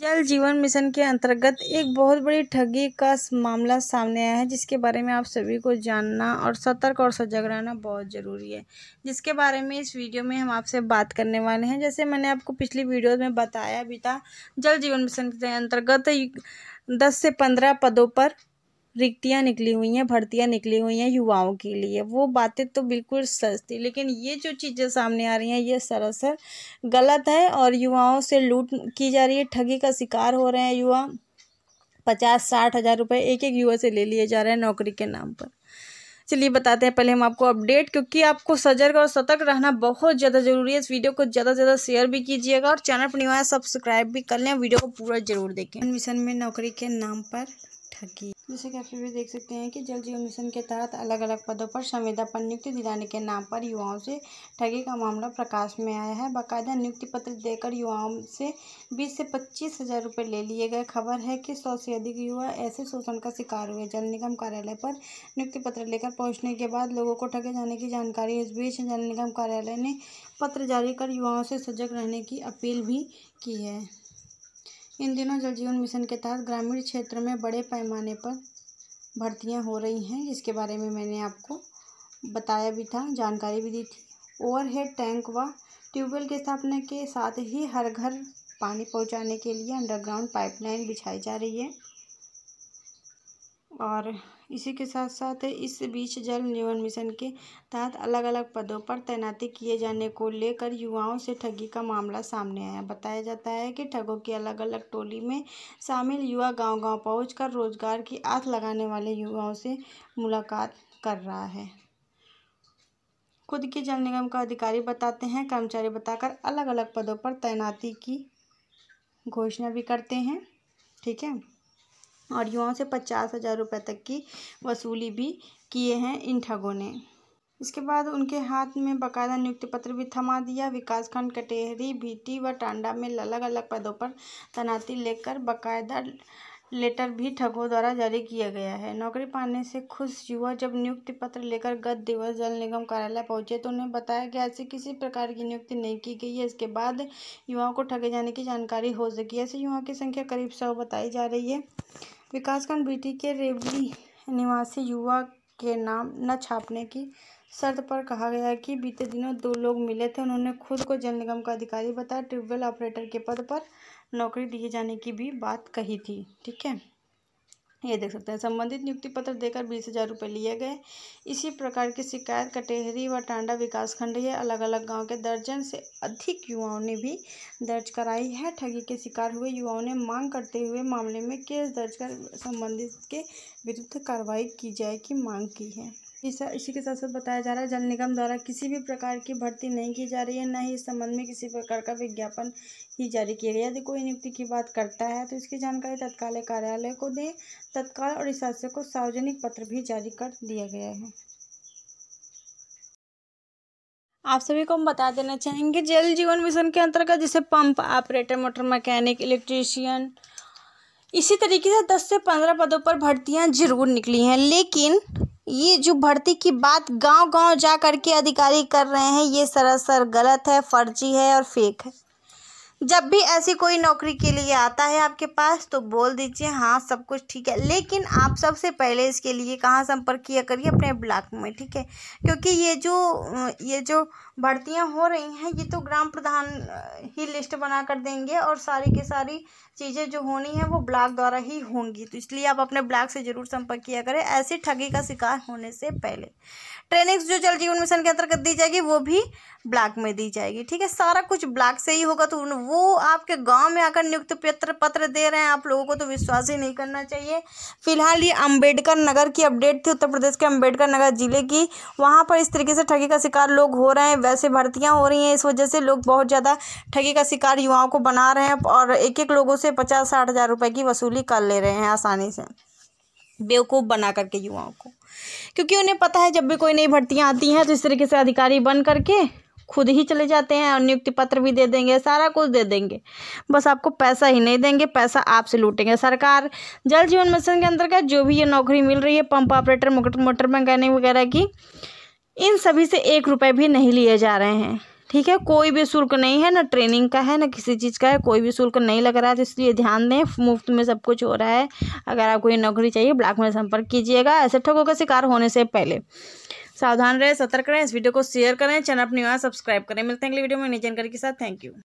जल जीवन मिशन के अंतर्गत एक बहुत बड़ी ठगी का मामला सामने आया है जिसके बारे में आप सभी को जानना और सतर्क और सजग रहना बहुत ज़रूरी है जिसके बारे में इस वीडियो में हम आपसे बात करने वाले हैं जैसे मैंने आपको पिछली वीडियो में बताया भी था जल जीवन मिशन के अंतर्गत दस से पंद्रह पदों पर रिक्तियाँ निकली हुई हैं भर्तियाँ निकली हुई हैं युवाओं के लिए वो बातें तो बिल्कुल सच थी लेकिन ये जो चीज़ें सामने आ रही हैं ये सरासर गलत है और युवाओं से लूट की जा रही है ठगी का शिकार हो रहे हैं युवा पचास साठ हज़ार रुपये एक एक युवा से ले लिए जा रहे हैं नौकरी के नाम पर चलिए बताते हैं पहले हम आपको अपडेट क्योंकि आपको सजग और सतर्क रहना बहुत ज़्यादा जरूरी है इस वीडियो को ज़्यादा से ज़्यादा शेयर भी कीजिएगा और चैनल पर निवास सब्सक्राइब भी कर लें वीडियो को पूरा जरूर देखें मिशन में नौकरी के नाम पर ठगी जैसे कि आप सभी देख सकते हैं कि जल जीवन मिशन के तहत अलग अलग पदों पर संविदा पर नियुक्ति दिलाने के नाम पर युवाओं से ठगी का मामला प्रकाश में आया है बाकायदा नियुक्ति पत्र देकर युवाओं से बीस से पच्चीस हजार रुपये ले लिए गए खबर है कि सौ से अधिक युवा ऐसे शोषण का शिकार हुए जल निगम कार्यालय पर नियुक्ति पत्र लेकर पहुँचने के बाद लोगों को ठगे जाने की जानकारी इस बीच जल निगम कार्यालय ने पत्र जारी कर युवाओं से सजग रहने की अपील भी की है इन दिनों जल जीवन मिशन के तहत ग्रामीण क्षेत्र में बड़े पैमाने पर भर्तियां हो रही हैं जिसके बारे में मैंने आपको बताया भी था जानकारी भी दी थी ओवरहेड टैंक व ट्यूबवेल की स्थापना के साथ ही हर घर पानी पहुंचाने के लिए अंडरग्राउंड पाइपलाइन बिछाई जा रही है और इसी के साथ साथ इस बीच जल जीवन मिशन के तहत अलग अलग पदों पर तैनाती किए जाने को लेकर युवाओं से ठगी का मामला सामने आया बताया जाता है कि ठगों की अलग अलग टोली में शामिल युवा गांव गांव पहुंचकर रोजगार की आस लगाने वाले युवाओं से मुलाकात कर रहा है खुद के जल निगम का अधिकारी बताते हैं कर्मचारी बताकर अलग अलग पदों पर तैनाती की घोषणा भी करते हैं ठीक है और युवाओं से पचास हज़ार रुपये तक की वसूली भी किए हैं इन ठगों ने इसके बाद उनके हाथ में बकायदा नियुक्ति पत्र भी थमा दिया विकासखंड कटेहरी भीटी व टांडा में अलग अलग पदों पर तैनाती लेकर बकायदा लेटर भी ठगों द्वारा जारी किया गया है नौकरी पाने से खुश युवा जब नियुक्ति पत्र लेकर गत दिवस जल निगम कार्यालय पहुंचे तो उन्हें बताया गया ऐसी किसी प्रकार की नियुक्ति नहीं की गई है इसके बाद युवाओं को ठगे जाने की जानकारी हो सकी ऐसे युवाओं की संख्या करीब सौ बताई जा रही है विकासखंड बीटी के रेवली निवासी युवा के नाम न छापने की शर्त पर कहा गया कि बीते दिनों दो लोग मिले थे उन्होंने खुद को जल निगम का अधिकारी बताया ट्यूबवेल ऑपरेटर के पद पर नौकरी दिए जाने की भी बात कही थी ठीक है ये देख सकते हैं संबंधित नियुक्ति पत्र देकर बीस हजार रुपये लिए गए इसी प्रकार की शिकायत कटेहरी व टांडा विकासखंड के अलग अलग गांव के दर्जन से अधिक युवाओं ने भी दर्ज कराई है ठगी के शिकार हुए युवाओं ने मांग करते हुए मामले में केस दर्ज कर संबंधित के विरुद्ध कार्रवाई की जाए की मांग की है इसी के साथ साथ बताया जा रहा है जल निगम द्वारा किसी भी प्रकार की भर्ती नहीं की जा रही है न ही इस संबंध में किसी प्रकार का विज्ञापन ही जारी किया गया यदि कोई नियुक्ति की बात करता है तो इसकी जानकारी तत्काल कार्यालय को दें तत्काल और इस हादसे को सार्वजनिक पत्र भी जारी कर दिया गया है आप सभी को हम बता देना चाहेंगे जल जीवन मिशन के अंतर्गत जैसे pump operator motor mechanic electrician इसी तरीके से दस से पंद्रह पदों पर भर्तियां जरूर निकली हैं लेकिन ये जो भर्ती की बात गांव गांव जा करके अधिकारी कर रहे हैं ये सरासर गलत है फर्जी है और फेक है जब भी ऐसी कोई नौकरी के लिए आता है आपके पास तो बोल दीजिए हाँ सब कुछ ठीक है लेकिन आप सबसे पहले इसके लिए कहाँ संपर्क किया करिए अपने ब्लॉक में ठीक है क्योंकि ये जो ये जो भर्तियाँ हो रही हैं ये तो ग्राम प्रधान ही लिस्ट बना कर देंगे और सारी की सारी चीज़ें जो होनी है वो ब्लॉक द्वारा ही होंगी तो इसलिए आप अपने ब्लॉक से ज़रूर संपर्क किया करें ऐसी ठगी का शिकार होने से पहले ट्रेनिंग्स जो जल जीवन मिशन के अंतर्गत दी जाएगी वो भी ब्लॉक में दी जाएगी ठीक है सारा कुछ ब्लॉक से ही होगा तो वो आपके गांव में आकर नियुक्त पत्र पत्र दे रहे हैं आप लोगों को तो विश्वास ही नहीं करना चाहिए फिलहाल ये अंबेडकर नगर की अपडेट थी उत्तर प्रदेश के अंबेडकर नगर जिले की वहाँ पर इस तरीके से ठगी का शिकार लोग हो रहे हैं वैसे भर्तियाँ हो रही हैं इस वजह से लोग बहुत ज़्यादा ठगी का शिकार युवाओं को बना रहे हैं और एक एक लोगों से पचास साठ हज़ार की वसूली कर ले रहे हैं आसानी से बेवकूफ़ बना करके युवाओं को क्योंकि उन्हें पता है जब भी कोई नई भर्तियाँ आती हैं तो इस तरीके से अधिकारी बन करके खुद ही चले जाते हैं और नियुक्ति पत्र भी दे देंगे सारा कुछ दे देंगे बस आपको पैसा ही नहीं देंगे पैसा आपसे लूटेंगे सरकार जल जीवन मिशन के अंतर्गत जो भी ये नौकरी मिल रही है पंप ऑपरेटर मोटर मैकेनिक वगैरह की इन सभी से एक रुपये भी नहीं लिए जा रहे हैं ठीक है कोई भी शुल्क नहीं है ना ट्रेनिंग का है ना किसी चीज़ का है कोई भी शुल्क नहीं लग रहा है तो इसलिए ध्यान दें मुफ्त में सब कुछ हो रहा है अगर आपको ये नौकरी चाहिए ब्लॉक में संपर्क कीजिएगा ऐसे ठगों का शिकार होने से पहले सावधान रहें सतर्क रहें इस वीडियो को शेयर करें चैनल अपनी वहाँ सब्सक्राइब करें मिलते हैं अगली वीडियो में नई जानकारी के साथ थैंक यू